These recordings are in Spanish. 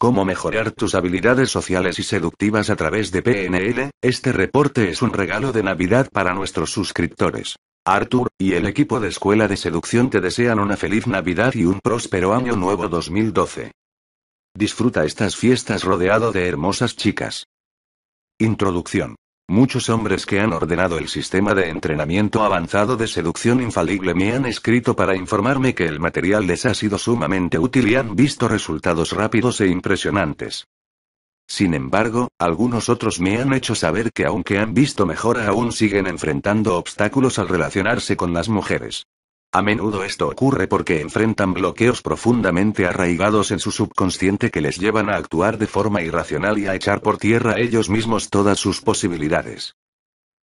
Cómo mejorar tus habilidades sociales y seductivas a través de PNL, este reporte es un regalo de Navidad para nuestros suscriptores. Arthur y el equipo de Escuela de Seducción te desean una feliz Navidad y un próspero año nuevo 2012. Disfruta estas fiestas rodeado de hermosas chicas. Introducción. Muchos hombres que han ordenado el sistema de entrenamiento avanzado de seducción infalible me han escrito para informarme que el material les ha sido sumamente útil y han visto resultados rápidos e impresionantes. Sin embargo, algunos otros me han hecho saber que aunque han visto mejora aún siguen enfrentando obstáculos al relacionarse con las mujeres. A menudo esto ocurre porque enfrentan bloqueos profundamente arraigados en su subconsciente que les llevan a actuar de forma irracional y a echar por tierra ellos mismos todas sus posibilidades.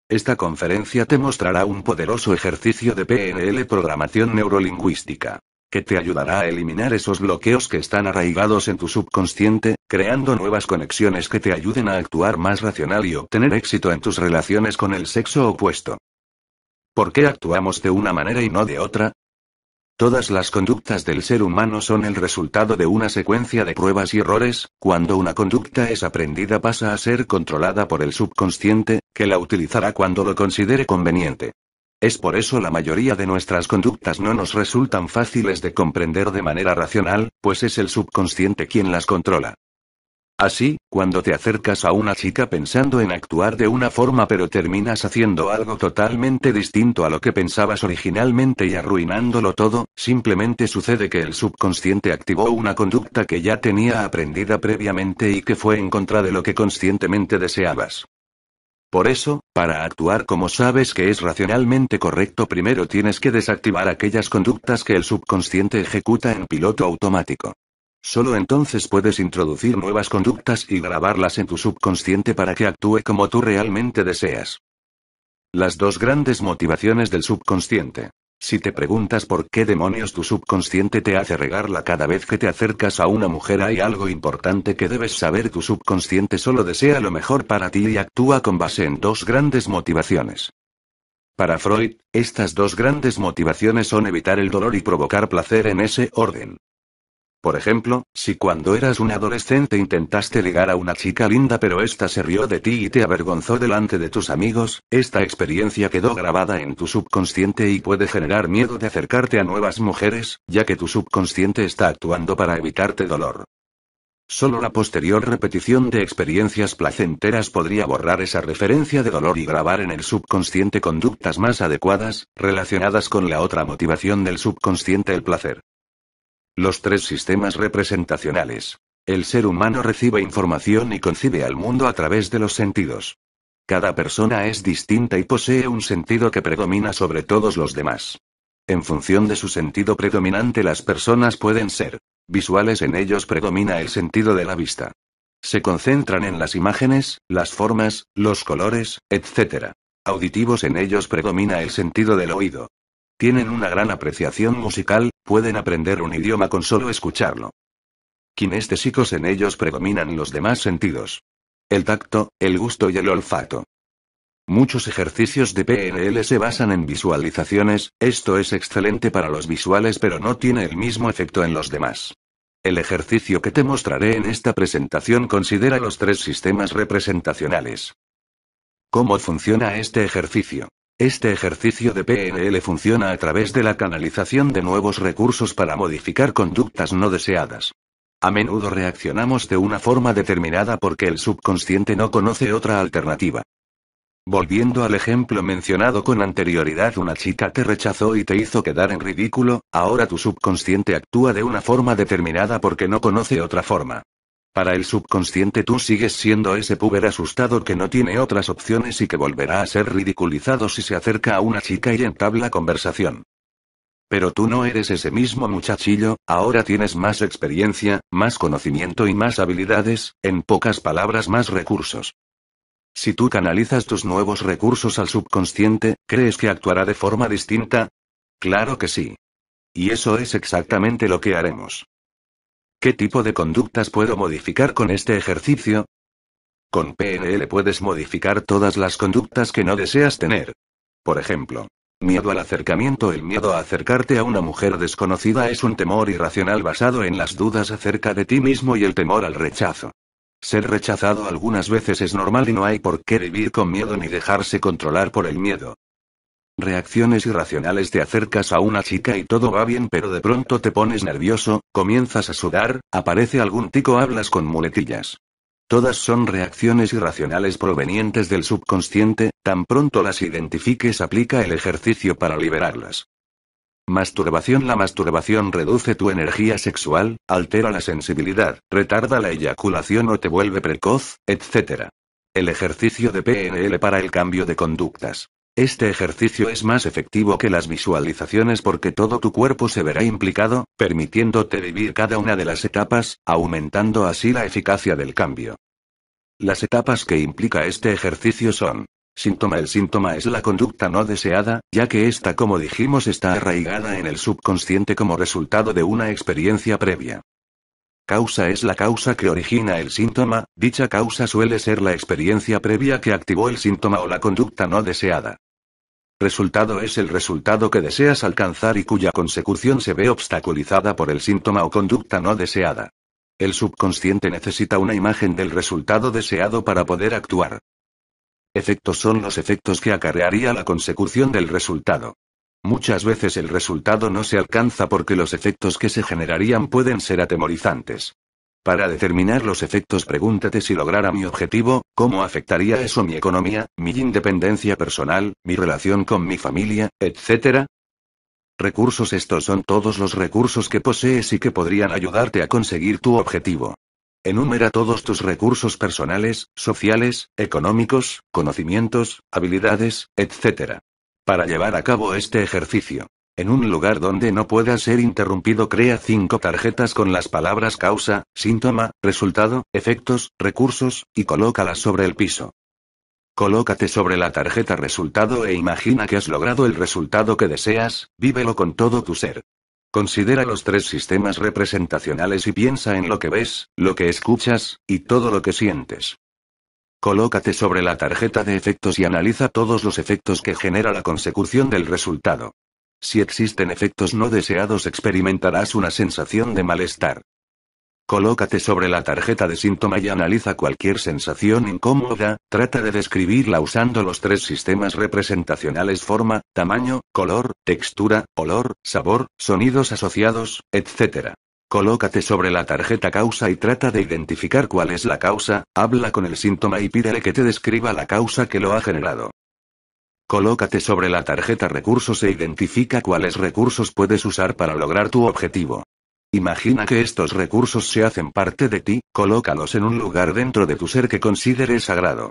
Esta conferencia te mostrará un poderoso ejercicio de PNL programación neurolingüística, que te ayudará a eliminar esos bloqueos que están arraigados en tu subconsciente, creando nuevas conexiones que te ayuden a actuar más racional y obtener éxito en tus relaciones con el sexo opuesto. ¿Por qué actuamos de una manera y no de otra? Todas las conductas del ser humano son el resultado de una secuencia de pruebas y errores, cuando una conducta es aprendida pasa a ser controlada por el subconsciente, que la utilizará cuando lo considere conveniente. Es por eso la mayoría de nuestras conductas no nos resultan fáciles de comprender de manera racional, pues es el subconsciente quien las controla. Así, cuando te acercas a una chica pensando en actuar de una forma pero terminas haciendo algo totalmente distinto a lo que pensabas originalmente y arruinándolo todo, simplemente sucede que el subconsciente activó una conducta que ya tenía aprendida previamente y que fue en contra de lo que conscientemente deseabas. Por eso, para actuar como sabes que es racionalmente correcto, primero tienes que desactivar aquellas conductas que el subconsciente ejecuta en piloto automático. Solo entonces puedes introducir nuevas conductas y grabarlas en tu subconsciente para que actúe como tú realmente deseas. Las dos grandes motivaciones del subconsciente. Si te preguntas por qué demonios tu subconsciente te hace regarla cada vez que te acercas a una mujer, hay algo importante que debes saber. Tu subconsciente solo desea lo mejor para ti y actúa con base en dos grandes motivaciones. Para Freud, estas dos grandes motivaciones son evitar el dolor y provocar placer en ese orden. Por ejemplo, si cuando eras un adolescente intentaste ligar a una chica linda pero ésta se rió de ti y te avergonzó delante de tus amigos, esta experiencia quedó grabada en tu subconsciente y puede generar miedo de acercarte a nuevas mujeres, ya que tu subconsciente está actuando para evitarte dolor. Solo la posterior repetición de experiencias placenteras podría borrar esa referencia de dolor y grabar en el subconsciente conductas más adecuadas, relacionadas con la otra motivación del subconsciente el placer. Los tres sistemas representacionales. El ser humano recibe información y concibe al mundo a través de los sentidos. Cada persona es distinta y posee un sentido que predomina sobre todos los demás. En función de su sentido predominante las personas pueden ser visuales, en ellos predomina el sentido de la vista. Se concentran en las imágenes, las formas, los colores, etc. Auditivos, en ellos predomina el sentido del oído. Tienen una gran apreciación musical, pueden aprender un idioma con solo escucharlo. Kinestésicos en ellos predominan los demás sentidos. El tacto, el gusto y el olfato. Muchos ejercicios de PNL se basan en visualizaciones, esto es excelente para los visuales pero no tiene el mismo efecto en los demás. El ejercicio que te mostraré en esta presentación considera los tres sistemas representacionales. ¿Cómo funciona este ejercicio? Este ejercicio de PNL funciona a través de la canalización de nuevos recursos para modificar conductas no deseadas. A menudo reaccionamos de una forma determinada porque el subconsciente no conoce otra alternativa. Volviendo al ejemplo mencionado con anterioridad, una chica te rechazó y te hizo quedar en ridículo, ahora tu subconsciente actúa de una forma determinada porque no conoce otra forma. Para el subconsciente tú sigues siendo ese puber asustado que no tiene otras opciones y que volverá a ser ridiculizado si se acerca a una chica y entabla conversación. Pero tú no eres ese mismo muchachillo, ahora tienes más experiencia, más conocimiento y más habilidades, en pocas palabras más recursos. Si tú canalizas tus nuevos recursos al subconsciente, ¿crees que actuará de forma distinta? Claro que sí. Y eso es exactamente lo que haremos. ¿Qué tipo de conductas puedo modificar con este ejercicio? Con PNL puedes modificar todas las conductas que no deseas tener. Por ejemplo, miedo al acercamiento. El miedo a acercarte a una mujer desconocida es un temor irracional basado en las dudas acerca de ti mismo y el temor al rechazo. Ser rechazado algunas veces es normal y no hay por qué vivir con miedo ni dejarse controlar por el miedo. Reacciones irracionales te acercas a una chica y todo va bien pero de pronto te pones nervioso, comienzas a sudar, aparece algún tico, hablas con muletillas. Todas son reacciones irracionales provenientes del subconsciente, tan pronto las identifiques aplica el ejercicio para liberarlas. Masturbación La masturbación reduce tu energía sexual, altera la sensibilidad, retarda la eyaculación o te vuelve precoz, etc. El ejercicio de PNL para el cambio de conductas. Este ejercicio es más efectivo que las visualizaciones porque todo tu cuerpo se verá implicado, permitiéndote vivir cada una de las etapas, aumentando así la eficacia del cambio. Las etapas que implica este ejercicio son Síntoma El síntoma es la conducta no deseada, ya que esta, como dijimos, está arraigada en el subconsciente como resultado de una experiencia previa. Causa es la causa que origina el síntoma, dicha causa suele ser la experiencia previa que activó el síntoma o la conducta no deseada. Resultado es el resultado que deseas alcanzar y cuya consecución se ve obstaculizada por el síntoma o conducta no deseada. El subconsciente necesita una imagen del resultado deseado para poder actuar. Efectos son los efectos que acarrearía la consecución del resultado. Muchas veces el resultado no se alcanza porque los efectos que se generarían pueden ser atemorizantes. Para determinar los efectos, pregúntate si lograra mi objetivo, cómo afectaría eso mi economía, mi independencia personal, mi relación con mi familia, etc. Recursos Estos son todos los recursos que posees y que podrían ayudarte a conseguir tu objetivo. Enumera todos tus recursos personales, sociales, económicos, conocimientos, habilidades, etc. Para llevar a cabo este ejercicio, en un lugar donde no pueda ser interrumpido, crea cinco tarjetas con las palabras causa, síntoma, resultado, efectos, recursos, y colócalas sobre el piso. Colócate sobre la tarjeta resultado e imagina que has logrado el resultado que deseas, vívelo con todo tu ser. Considera los tres sistemas representacionales y piensa en lo que ves, lo que escuchas, y todo lo que sientes. Colócate sobre la tarjeta de efectos y analiza todos los efectos que genera la consecución del resultado. Si existen efectos no deseados experimentarás una sensación de malestar. Colócate sobre la tarjeta de síntoma y analiza cualquier sensación incómoda, trata de describirla usando los tres sistemas representacionales forma, tamaño, color, textura, olor, sabor, sonidos asociados, etc. Colócate sobre la tarjeta causa y trata de identificar cuál es la causa, habla con el síntoma y pídele que te describa la causa que lo ha generado. Colócate sobre la tarjeta recursos e identifica cuáles recursos puedes usar para lograr tu objetivo. Imagina que estos recursos se hacen parte de ti, colócalos en un lugar dentro de tu ser que consideres sagrado.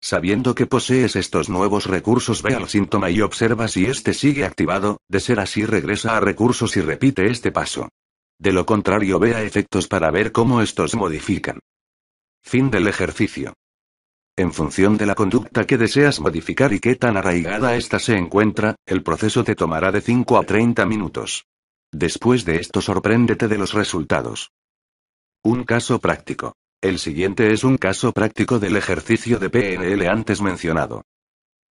Sabiendo que posees estos nuevos recursos, ve al síntoma y observa si este sigue activado, de ser así regresa a recursos y repite este paso. De lo contrario, vea efectos para ver cómo estos modifican. Fin del ejercicio. En función de la conducta que deseas modificar y qué tan arraigada ésta se encuentra, el proceso te tomará de 5 a 30 minutos. Después de esto sorpréndete de los resultados. Un caso práctico. El siguiente es un caso práctico del ejercicio de PNL antes mencionado.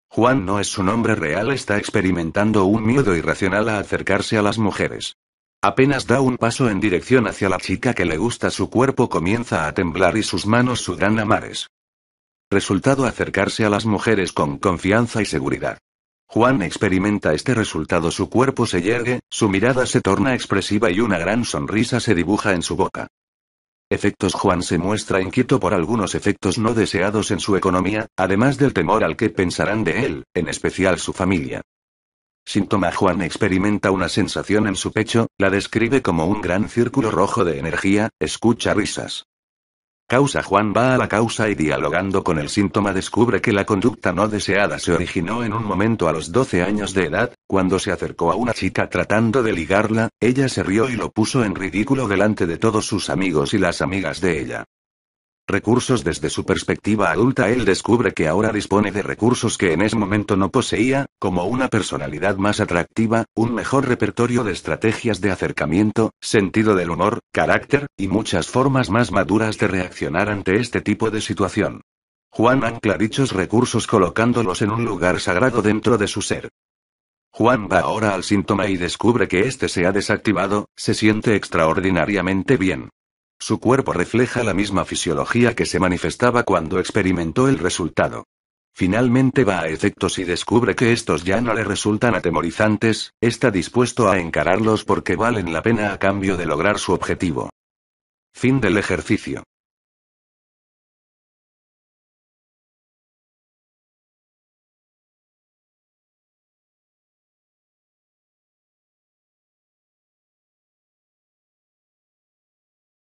Juan no es su nombre real, está experimentando un miedo irracional a acercarse a las mujeres. Apenas da un paso en dirección hacia la chica que le gusta, su cuerpo comienza a temblar y sus manos sudan a mares. Resultado acercarse a las mujeres con confianza y seguridad. Juan experimenta este resultado, su cuerpo se yergue, su mirada se torna expresiva y una gran sonrisa se dibuja en su boca. Efectos Juan se muestra inquieto por algunos efectos no deseados en su economía, además del temor al que pensarán de él, en especial su familia síntoma Juan experimenta una sensación en su pecho, la describe como un gran círculo rojo de energía, escucha risas. Causa Juan va a la causa y dialogando con el síntoma descubre que la conducta no deseada se originó en un momento a los 12 años de edad, cuando se acercó a una chica tratando de ligarla, ella se rió y lo puso en ridículo delante de todos sus amigos y las amigas de ella recursos desde su perspectiva adulta, él descubre que ahora dispone de recursos que en ese momento no poseía, como una personalidad más atractiva, un mejor repertorio de estrategias de acercamiento, sentido del humor, carácter, y muchas formas más maduras de reaccionar ante este tipo de situación. Juan ancla dichos recursos colocándolos en un lugar sagrado dentro de su ser. Juan va ahora al síntoma y descubre que este se ha desactivado, se siente extraordinariamente bien. Su cuerpo refleja la misma fisiología que se manifestaba cuando experimentó el resultado. Finalmente va a efectos y descubre que estos ya no le resultan atemorizantes, está dispuesto a encararlos porque valen la pena a cambio de lograr su objetivo. Fin del ejercicio.